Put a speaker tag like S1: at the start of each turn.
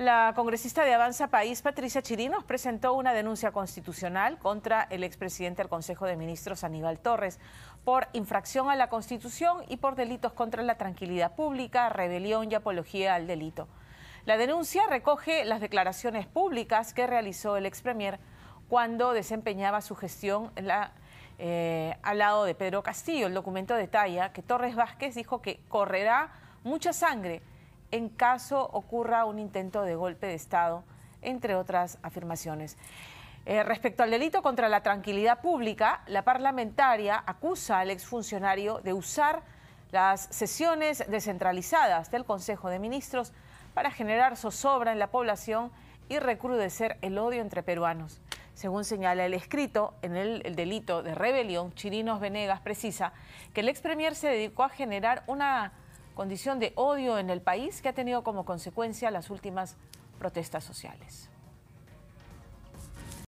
S1: La congresista de Avanza País, Patricia Chirinos, presentó una denuncia constitucional contra el expresidente del Consejo de Ministros, Aníbal Torres, por infracción a la Constitución y por delitos contra la tranquilidad pública, rebelión y apología al delito. La denuncia recoge las declaraciones públicas que realizó el expremier cuando desempeñaba su gestión eh, al lado de Pedro Castillo. El documento detalla que Torres Vázquez dijo que correrá mucha sangre en caso ocurra un intento de golpe de Estado, entre otras afirmaciones. Eh, respecto al delito contra la tranquilidad pública, la parlamentaria acusa al exfuncionario de usar las sesiones descentralizadas del Consejo de Ministros para generar zozobra en la población y recrudecer el odio entre peruanos. Según señala el escrito, en el, el delito de rebelión, Chirinos Venegas precisa que el expremier se dedicó a generar una condición de odio en el país que ha tenido como consecuencia las últimas protestas sociales.